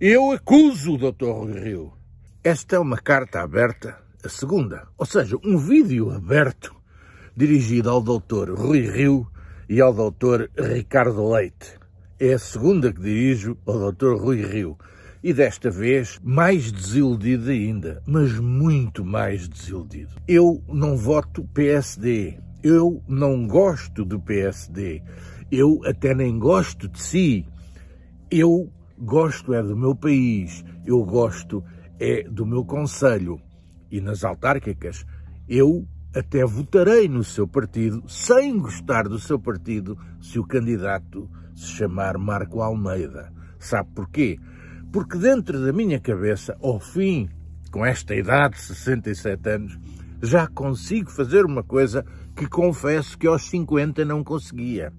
Eu acuso o Dr. Rui Rio. Esta é uma carta aberta, a segunda, ou seja, um vídeo aberto dirigido ao Dr. Rui Rio e ao Dr. Ricardo Leite. É a segunda que dirijo ao Dr. Rui Rio. E desta vez, mais desiludido ainda, mas muito mais desiludido. Eu não voto PSD. Eu não gosto do PSD. Eu até nem gosto de si. Eu gosto é do meu país, eu gosto é do meu conselho. E nas autárquicas, eu até votarei no seu partido, sem gostar do seu partido, se o candidato se chamar Marco Almeida. Sabe porquê? Porque dentro da minha cabeça, ao fim, com esta idade de 67 anos, já consigo fazer uma coisa que confesso que aos 50 não conseguia,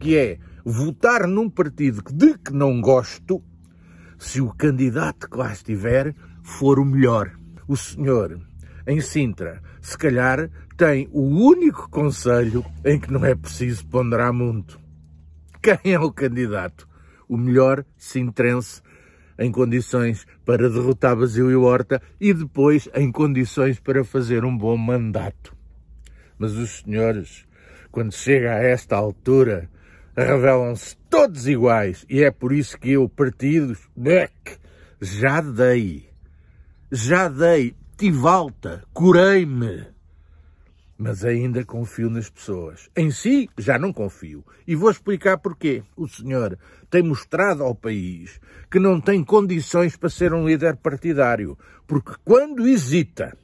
que é votar num partido de que não gosto se o candidato que lá estiver for o melhor. O senhor, em Sintra, se calhar tem o único conselho em que não é preciso ponderar muito. Quem é o candidato? O melhor sintrense em condições para derrotar Basílio e Horta e depois em condições para fazer um bom mandato. Mas os senhores, quando chega a esta altura, revelam-se todos iguais e é por isso que eu, partidos, já dei, já dei, tive alta, curei-me. Mas ainda confio nas pessoas. Em si, já não confio. E vou explicar porquê. O senhor tem mostrado ao país que não tem condições para ser um líder partidário. Porque quando hesita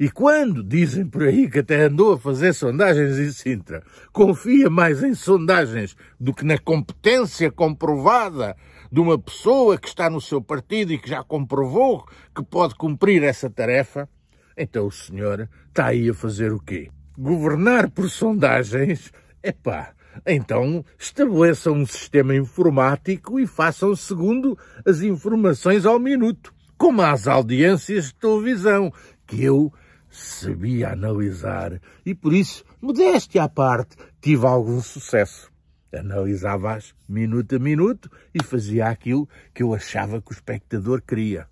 e quando dizem por aí que até andou a fazer sondagens em Sintra, confia mais em sondagens do que na competência comprovada de uma pessoa que está no seu partido e que já comprovou que pode cumprir essa tarefa, então o senhor está aí a fazer o quê? Governar por sondagens? Epá, então estabeleçam um sistema informático e façam segundo as informações ao minuto, como as audiências de televisão, que eu sabia analisar e por isso, modéstia à parte, tive algum sucesso. Analisava-as minuto a minuto e fazia aquilo que eu achava que o espectador queria.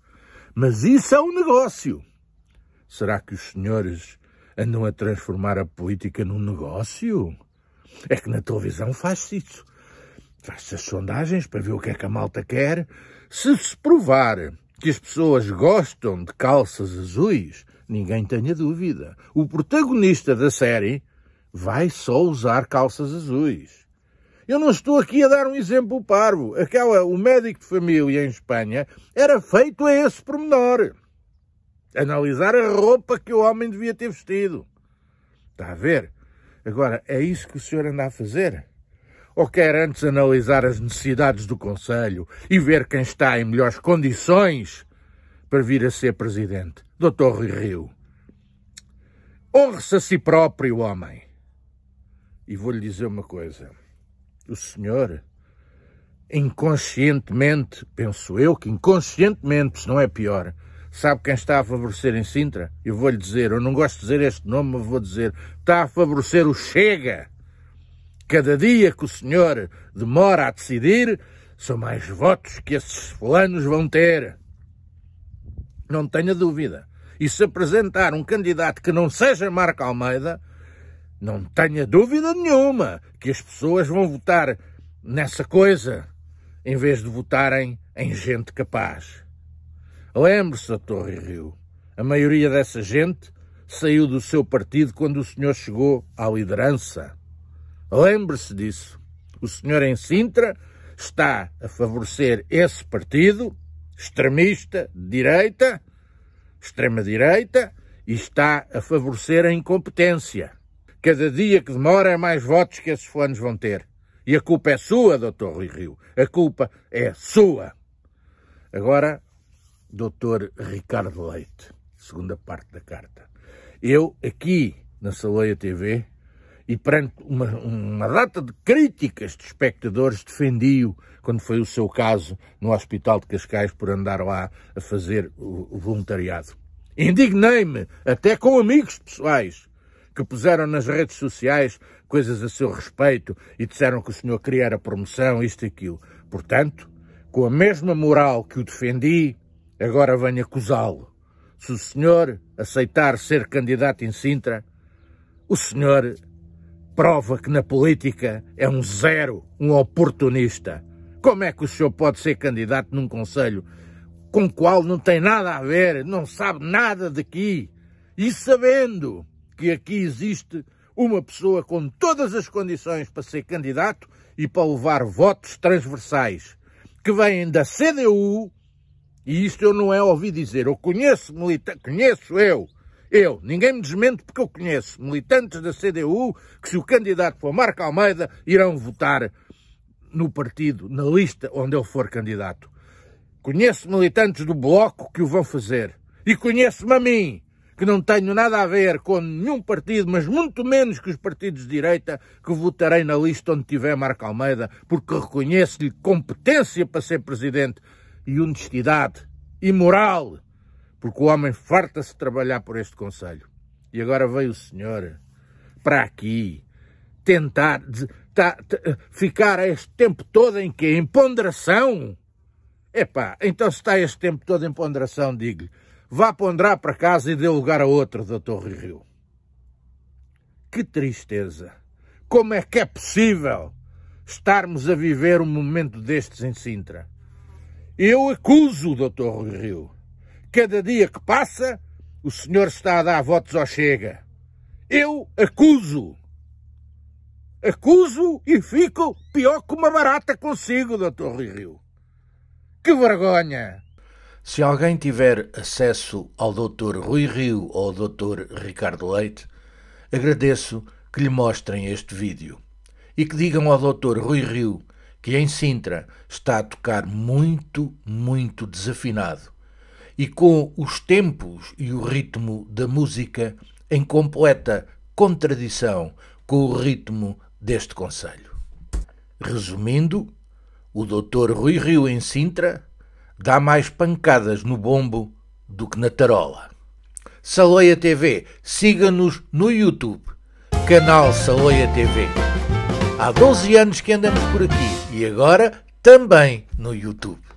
Mas isso é um negócio. Será que os senhores andam a transformar a política num negócio? É que na televisão faz-se isso. Faz-se as sondagens para ver o que é que a malta quer. Se se provar que as pessoas gostam de calças azuis, ninguém tenha dúvida. O protagonista da série vai só usar calças azuis. Eu não estou aqui a dar um exemplo parvo. Aquela, o médico de família em Espanha era feito a esse pormenor. Analisar a roupa que o homem devia ter vestido. Está a ver? Agora, é isso que o senhor anda a fazer? Ou quer antes analisar as necessidades do Conselho e ver quem está em melhores condições para vir a ser presidente. Doutor Rui Rio, honre-se a si próprio, homem. E vou-lhe dizer uma coisa. O senhor, inconscientemente, penso eu que inconscientemente, se não é pior, sabe quem está a favorecer em Sintra? Eu vou-lhe dizer, eu não gosto de dizer este nome, mas vou dizer, está a favorecer o Chega. Cada dia que o senhor demora a decidir, são mais votos que esses fulanos vão ter. Não tenha dúvida. E se apresentar um candidato que não seja Marco Almeida, não tenha dúvida nenhuma que as pessoas vão votar nessa coisa em vez de votarem em gente capaz. Lembre-se da Torre Rio. A maioria dessa gente saiu do seu partido quando o senhor chegou à liderança. Lembre-se disso. O senhor em Sintra está a favorecer esse partido extremista, de direita, extrema-direita, e está a favorecer a incompetência. Cada dia que demora, é mais votos que esses fulanos vão ter. E a culpa é sua, doutor Rui Rio. A culpa é sua. Agora, doutor Ricardo Leite, segunda parte da carta. Eu, aqui na Saleia TV, e perante uma, uma data de críticas de espectadores, defendi-o, quando foi o seu caso, no Hospital de Cascais, por andar lá a fazer o, o voluntariado. Indignei-me, até com amigos pessoais, que puseram nas redes sociais coisas a seu respeito e disseram que o senhor queria era promoção, isto e aquilo. Portanto, com a mesma moral que o defendi, agora venho acusá-lo. Se o senhor aceitar ser candidato em Sintra, o senhor prova que na política é um zero, um oportunista. Como é que o senhor pode ser candidato num conselho com o qual não tem nada a ver, não sabe nada daqui? E sabendo que aqui existe uma pessoa com todas as condições para ser candidato e para levar votos transversais que vêm da CDU, e isto eu não é ouvi dizer, eu conheço militar, conheço eu eu, ninguém me desmente porque eu conheço militantes da CDU que, se o candidato for Marco Almeida, irão votar no partido, na lista onde eu for candidato. Conheço militantes do Bloco que o vão fazer. E conheço-me a mim, que não tenho nada a ver com nenhum partido, mas muito menos que os partidos de direita, que votarei na lista onde tiver Marco Almeida, porque reconheço-lhe competência para ser presidente e honestidade e moral porque o homem farta-se trabalhar por este Conselho. E agora veio o senhor para aqui tentar ta, ficar este tempo todo em quê? Em ponderação? Epá, então se está este tempo todo em ponderação, digo-lhe, vá ponderar para casa e dê lugar a outro, doutor Rui Rio. Que tristeza! Como é que é possível estarmos a viver um momento destes em Sintra? Eu acuso o doutor Rui Rio Cada dia que passa, o senhor está a dar votos ao Chega. Eu acuso. Acuso e fico pior que uma barata consigo, doutor Rui Rio. Que vergonha! Se alguém tiver acesso ao Dr. Rui Rio ou ao Dr. Ricardo Leite, agradeço que lhe mostrem este vídeo e que digam ao Dr. Rui Rio que em Sintra está a tocar muito, muito desafinado e com os tempos e o ritmo da música em completa contradição com o ritmo deste Conselho. Resumindo, o Dr. Rui Rio em Sintra dá mais pancadas no bombo do que na tarola. Saloia TV, siga-nos no YouTube, canal Saloia TV. Há 12 anos que andamos por aqui e agora também no YouTube.